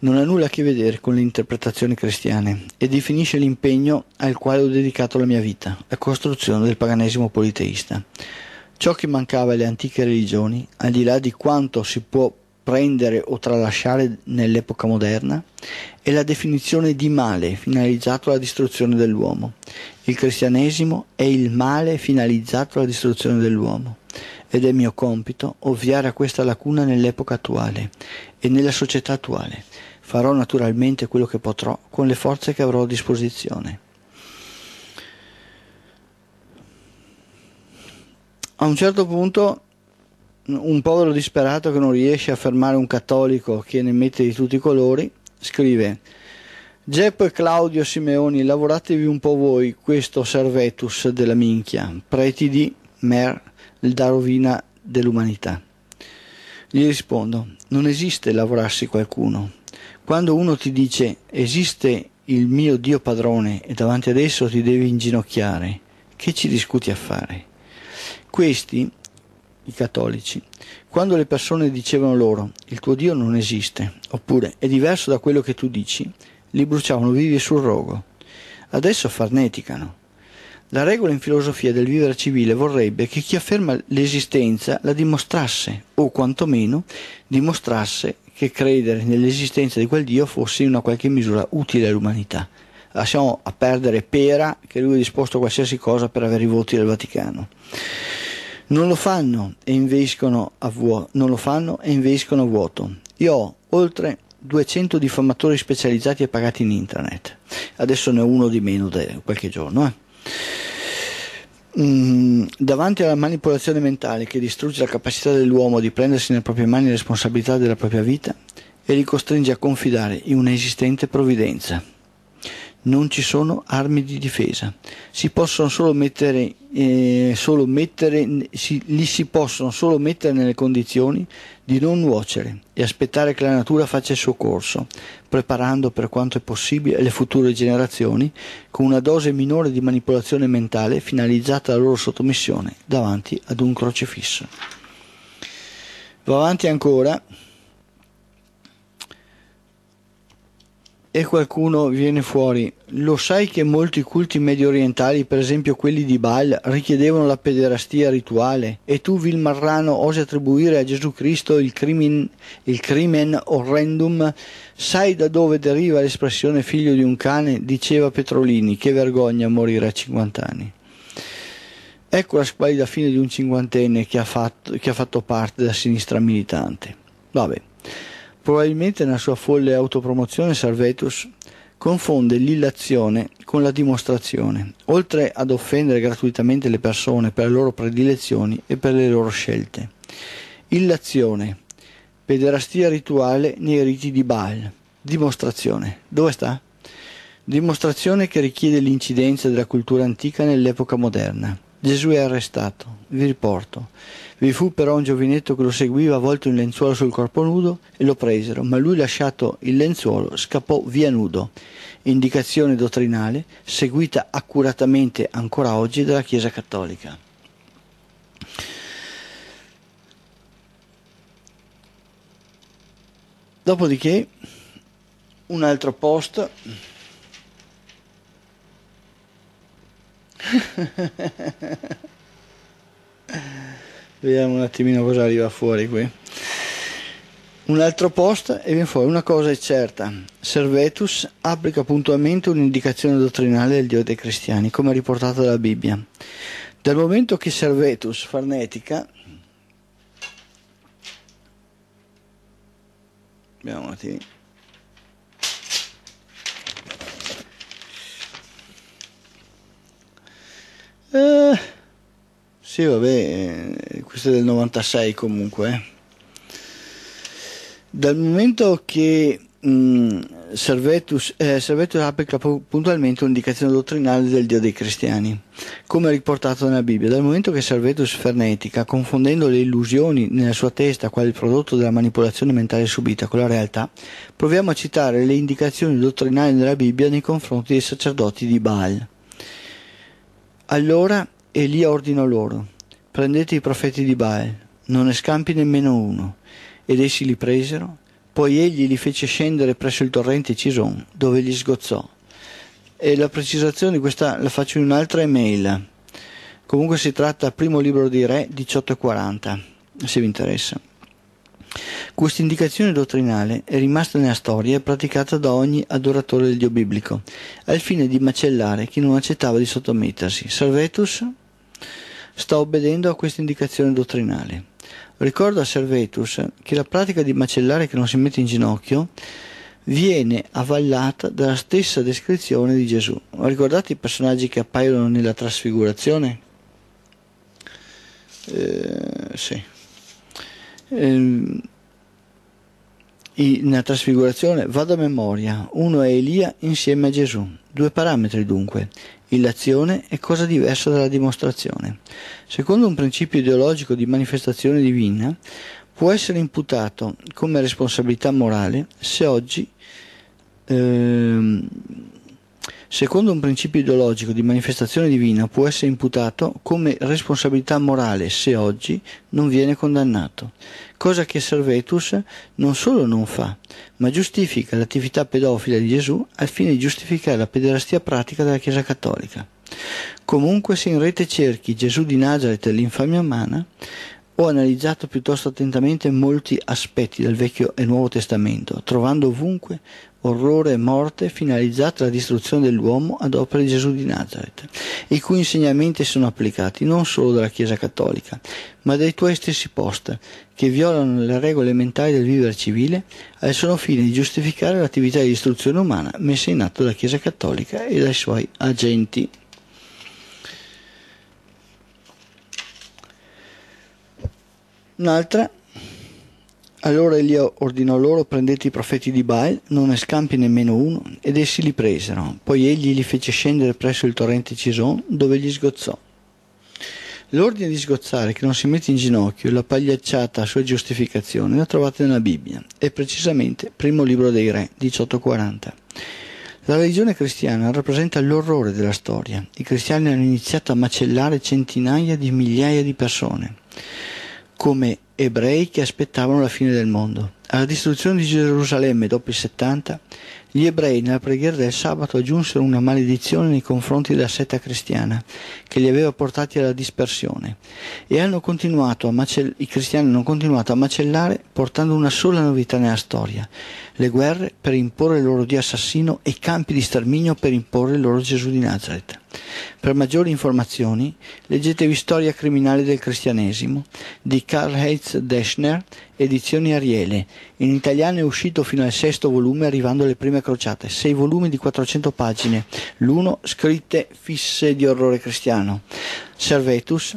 non ha nulla a che vedere con le interpretazioni cristiane e definisce l'impegno al quale ho dedicato la mia vita la costruzione del paganesimo politeista ciò che mancava alle antiche religioni al di là di quanto si può prendere o tralasciare nell'epoca moderna, è la definizione di male finalizzato alla distruzione dell'uomo. Il cristianesimo è il male finalizzato alla distruzione dell'uomo ed è mio compito ovviare a questa lacuna nell'epoca attuale e nella società attuale. Farò naturalmente quello che potrò con le forze che avrò a disposizione. A un certo punto un povero disperato che non riesce a fermare un cattolico che ne mette di tutti i colori, scrive Geppo e Claudio Simeoni, lavoratevi un po' voi questo servetus della minchia, preti di Mer, da rovina dell'umanità. Gli rispondo, non esiste lavorarsi qualcuno. Quando uno ti dice esiste il mio Dio padrone e davanti ad esso ti devi inginocchiare, che ci discuti a fare? Questi i cattolici. Quando le persone dicevano loro il tuo Dio non esiste, oppure è diverso da quello che tu dici, li bruciavano vivi sul rogo. Adesso farneticano. La regola in filosofia del vivere civile vorrebbe che chi afferma l'esistenza la dimostrasse, o quantomeno dimostrasse che credere nell'esistenza di quel Dio fosse in una qualche misura utile all'umanità. Lasciamo a perdere Pera, che lui è disposto a qualsiasi cosa per avere i voti del Vaticano. Non lo fanno e inveiscono a, vuo- e invescono a vuoto. Io ho oltre 200 diffamatori specializzati e pagati in internet. Adesso ne ho uno di meno da qualche giorno. Eh. Mm, davanti alla manipolazione mentale che distrugge la capacità dell'uomo di prendersi nelle proprie mani le responsabilità della propria vita e li costringe a confidare in un'esistente provvidenza non ci sono armi di difesa, si possono solo mettere, eh, solo mettere, si, li si possono solo mettere nelle condizioni di non nuocere e aspettare che la natura faccia il suo corso, preparando per quanto è possibile le future generazioni con una dose minore di manipolazione mentale finalizzata alla loro sottomissione davanti ad un crocifisso. Va avanti ancora e qualcuno viene fuori. Lo sai che molti culti medio orientali, per esempio quelli di Baal, richiedevano la pederastia rituale? E tu, vil marrano, osi attribuire a Gesù Cristo il, crimin, il crimen orrendum? Sai da dove deriva l'espressione figlio di un cane? Diceva Petrolini, che vergogna morire a 50 anni. Ecco la squalida fine di un cinquantenne che ha fatto, che ha fatto parte della sinistra militante. Vabbè. Probabilmente nella sua folle autopromozione Servetus confonde l'illazione con la dimostrazione, oltre ad offendere gratuitamente le persone per le loro predilezioni e per le loro scelte. Illazione, pederastia rituale nei riti di Baal. Dimostrazione, dove sta? Dimostrazione che richiede l'incidenza della cultura antica nell'epoca moderna. Gesù è arrestato, vi riporto. Vi fu però un giovinetto che lo seguiva avvolto in lenzuolo sul corpo nudo e lo presero, ma lui lasciato il lenzuolo scappò via nudo, indicazione dottrinale seguita accuratamente ancora oggi dalla Chiesa Cattolica. Dopodiché un altro post Vediamo un attimino cosa arriva fuori qui. Un altro post e viene fuori una cosa è certa, Servetus applica puntualmente un'indicazione dottrinale del Dio dei cristiani, come riportato dalla Bibbia. Dal momento che Servetus farnetica, Vediamo un attimo, eh, sì, vabbè, eh, questo è del 96 comunque. Eh. Dal momento che mm, Servetus, eh, applica puntualmente un'indicazione dottrinale del Dio dei cristiani, come riportato nella Bibbia, dal momento che Servetus Fernetica, confondendo le illusioni nella sua testa quale prodotto della manipolazione mentale subita con la realtà, proviamo a citare le indicazioni dottrinali della Bibbia nei confronti dei sacerdoti di Baal. Allora Elia ordinò loro, prendete i profeti di Baal, non ne scampi nemmeno uno. Ed essi li presero, poi egli li fece scendere presso il torrente Cison, dove li sgozzò. E la precisazione di questa la faccio in un'altra email. Comunque si tratta primo libro di Re 1840, se vi interessa. Questa indicazione dottrinale è rimasta nella storia e praticata da ogni adoratore del Dio biblico, al fine di macellare chi non accettava di sottomettersi. Salvetus? sta obbedendo a questa indicazione dottrinale. Ricordo a Servetus che la pratica di macellare che non si mette in ginocchio viene avallata dalla stessa descrizione di Gesù. Ricordate i personaggi che appaiono nella trasfigurazione? Eh, sì. Eh, in trasfigurazione vado a memoria, uno è Elia insieme a Gesù. Due parametri dunque. L'azione è cosa diversa dalla dimostrazione. Secondo un principio ideologico di manifestazione divina, può essere imputato come responsabilità morale se oggi ehm, secondo un principio ideologico di manifestazione divina, può essere imputato come responsabilità morale se oggi non viene condannato, cosa che Servetus non solo non fa, ma giustifica l'attività pedofila di Gesù al fine di giustificare la pederastia pratica della Chiesa Cattolica. Comunque se in rete cerchi Gesù di Nazareth e l'infamia umana, ho analizzato piuttosto attentamente molti aspetti del Vecchio e Nuovo Testamento, trovando ovunque orrore e morte finalizzata alla distruzione dell'uomo ad opera di Gesù di Nazareth, i cui insegnamenti sono applicati non solo dalla Chiesa Cattolica, ma dai tuoi stessi post, che violano le regole mentali del vivere civile al solo fine di giustificare l'attività di distruzione umana messa in atto dalla Chiesa Cattolica e dai suoi agenti. Un'altra allora Elia ordinò loro prendete i profeti di Baal, non ne scampi nemmeno uno, ed essi li presero. Poi egli li fece scendere presso il torrente Cison, dove gli sgozzò. L'ordine di sgozzare che non si mette in ginocchio e la pagliacciata a sua giustificazione la trovate nella Bibbia, e precisamente primo libro dei re, 1840. La religione cristiana rappresenta l'orrore della storia. I cristiani hanno iniziato a macellare centinaia di migliaia di persone come ebrei che aspettavano la fine del mondo. Alla distruzione di Gerusalemme dopo il 70, gli ebrei nella preghiera del sabato aggiunsero una maledizione nei confronti della setta cristiana che li aveva portati alla dispersione e macell- i cristiani hanno continuato a macellare portando una sola novità nella storia, le guerre per imporre il loro Dio assassino e i campi di sterminio per imporre il loro Gesù di Nazareth. Per maggiori informazioni leggetevi Storia criminale del cristianesimo di Karl Heinz Deschner, edizioni Ariele. In italiano è uscito fino al sesto volume arrivando alle prime crociate, sei volumi di 400 pagine, l'uno scritte fisse di orrore cristiano. Servetus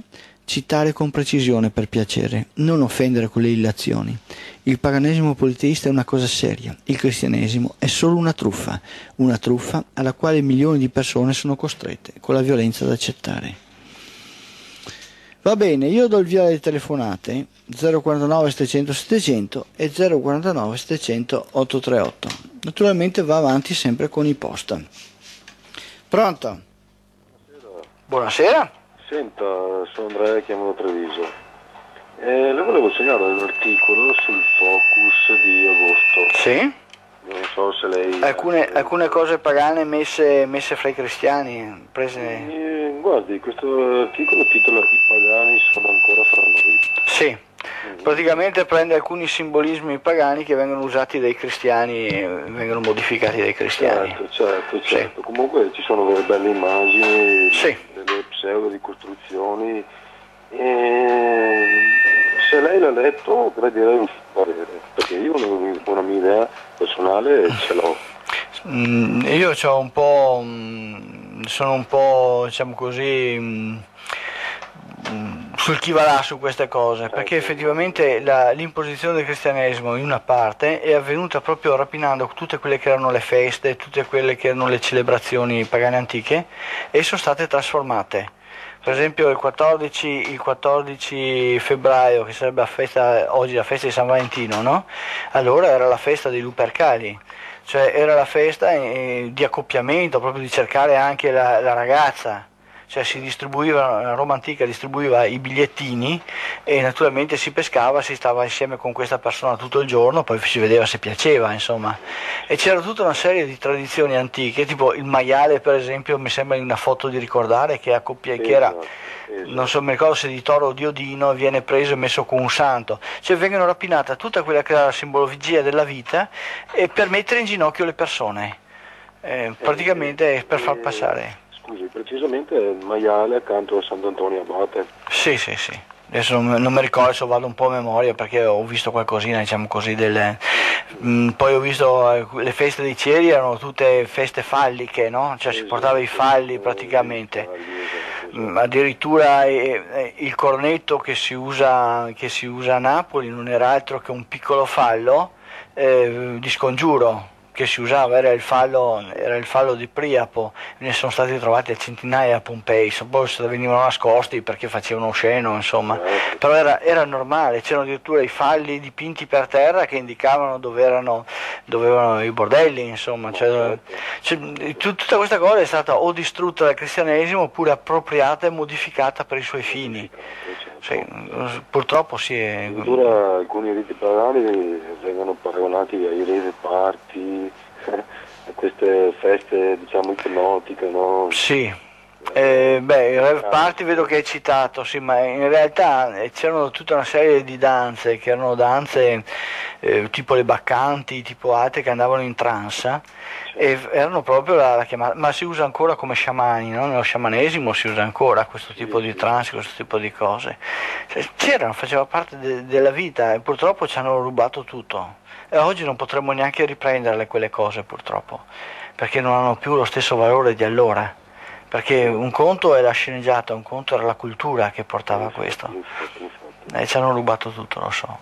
Citare con precisione, per piacere, non offendere con le illazioni. Il paganesimo politeista è una cosa seria, il cristianesimo è solo una truffa, una truffa alla quale milioni di persone sono costrette con la violenza ad accettare. Va bene, io do il via alle telefonate 049 700 700 e 049 700 838. Naturalmente va avanti sempre con i posta. Pronto? Buonasera. Senta, sono Andrea, chiamo Treviso. Eh, le volevo segnalare un articolo sul focus di agosto. Sì? Non so se lei... Alcune, eh, alcune cose pagane messe, messe, fra i cristiani, prese... Eh, guardi, questo articolo titola I pagani sono ancora fra noi. Sì. Mm. Praticamente prende alcuni simbolismi pagani che vengono usati dai cristiani, vengono modificati dai cristiani. Certo, certo, certo. Sì. Comunque ci sono delle belle immagini, sì. delle pseudo ricostruzioni. E se lei l'ha letto, gradirei un parere, perché io una mia idea personale ce l'ho. Mm, io un po', mm, sono un po', diciamo così, mm, mm, sul chi va là su queste cose, eh, perché effettivamente la, l'imposizione del cristianesimo in una parte è avvenuta proprio rapinando tutte quelle che erano le feste, tutte quelle che erano le celebrazioni pagane antiche e sono state trasformate. Per esempio il 14, il 14 febbraio, che sarebbe la festa, oggi la festa di San Valentino, no? allora era la festa dei Lupercali cioè era la festa eh, di accoppiamento, proprio di cercare anche la, la ragazza cioè si distribuiva, la Roma antica distribuiva i bigliettini e naturalmente si pescava, si stava insieme con questa persona tutto il giorno, poi si vedeva se piaceva, insomma. E c'era tutta una serie di tradizioni antiche, tipo il maiale per esempio, mi sembra in una foto di ricordare che, accoppia, sì, che era... Esatto, esatto. non so, mi ricordo se di toro o di odino, viene preso e messo con un santo. Cioè vengono rapinate tutta quella che era la simbologia della vita e per mettere in ginocchio le persone, eh, eh praticamente per far eh, passare scusi, precisamente il maiale accanto a Sant'Antonio Abate. Sì, sì, sì. Adesso non, non mi ricordo, adesso vado un po' a memoria perché ho visto qualcosina, diciamo così, delle... Mm, poi ho visto eh, le feste di Ceri erano tutte feste falliche, no? Cioè si portava i falli praticamente. Mm, esatto. addirittura eh, eh, il cornetto che si, usa, che si, usa, a Napoli non era altro che un piccolo fallo eh, di scongiuro che si usava era il, fallo, era il fallo, di Priapo, ne sono stati trovati a centinaia a Pompei, forse boh, venivano nascosti perché facevano sceno, insomma, però era, era normale, c'erano addirittura i falli dipinti per terra che indicavano dove erano, dove erano i bordelli, insomma, cioè, cioè, tutta questa cosa è stata o distrutta dal cristianesimo oppure appropriata e modificata per i suoi fini. Sì, purtroppo si eh. è... Addirittura alcuni riti pagani vengono paragonati ai rave party, a queste feste diciamo ipnotiche, no? Sì, eh, beh, il Rev Party vedo che è citato, sì, ma in realtà eh, c'erano tutta una serie di danze che erano danze eh, tipo le baccanti, tipo altre che andavano in transa e erano proprio la, la, chiamata, ma si usa ancora come sciamani, no? nello sciamanesimo si usa ancora questo tipo di trance, questo tipo di cose. Cioè, c'erano, faceva parte de- della vita e purtroppo ci hanno rubato tutto e oggi non potremmo neanche riprenderle quelle cose purtroppo perché non hanno più lo stesso valore di allora perché un conto è la sceneggiata, un conto era la cultura che portava a questo. Infatti, eh, ci hanno rubato tutto, lo so.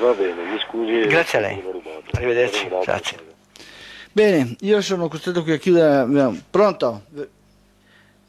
Va bene, mi scusi. Grazie a lei. Arrivederci. Grazie. Bene, io sono costretto qui a chiudere. Pronto?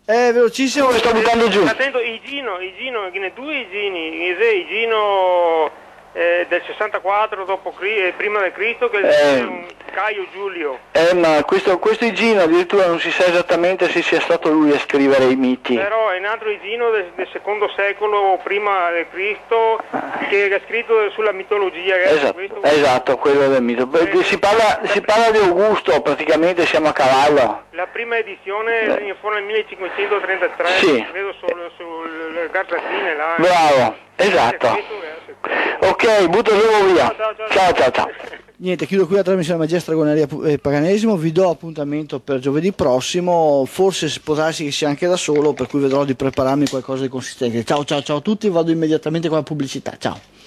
È eh, velocissimo, lo sto buttando giù. Attento, Igino, Igino, due Igini, Igino eh, del 64 d.C. Eh, prima del Cristo che eh. è eh, Caio Giulio. Eh, ma questo, questo Igino addirittura non si sa esattamente se sia stato lui a scrivere i miti. Però è un altro Igino del, del secondo secolo prima del Cristo ah. che ha scritto sulla mitologia. Eh, esatto, questo... esatto, quello del mito. Eh, si, parla, si parla di Augusto, praticamente siamo a cavallo. La prima edizione Beh. fu nel 1533, sì. credo sul, sul, sul Gardatine là. Bravo, esatto. Ok, buttatelo via. Ciao, ciao, ciao. Niente, chiudo qui la trasmissione Maestra Goneria e eh, Paganesimo, vi do appuntamento per giovedì prossimo, forse sposarsi che sia anche da solo, per cui vedrò di prepararmi qualcosa di consistente. Ciao ciao ciao a tutti, vado immediatamente con la pubblicità, ciao.